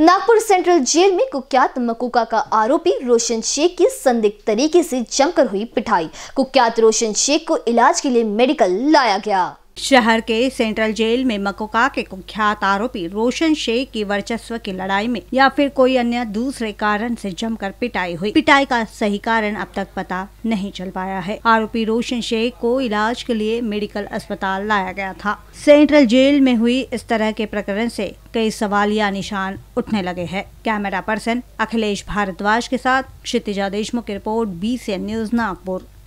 Nagpur central jail में कुख्यात मकुका का आरोपी रोशन शेख की संदिग्ध तरीके से जमकर हुई पिटाई कुख्यात रोशन शेख को इलाज के लिए मेडिकल लाया गया शहर के सेंट्रल जेल में मकोका के कुख्यात आरोपी रोशन शेख की वर्चस्व की लड़ाई में या फिर कोई अन्य दूसरे कारण से जमकर पिटाई हुई पिटाई का सही कारण अब तक पता नहीं चल पाया है आरोपी रोशन शेख को इलाज के लिए मेडिकल अस्पताल लाया गया था सेंट्रल जेल में हुई इस तरह के प्रकरण से कई सवाल या निशान उठने लगे हैं कैमरा पर्सन अखिलेश भारद्वाज के साथ क्षितिजा देशमुख की रिपोर्ट बी न्यूज नागपुर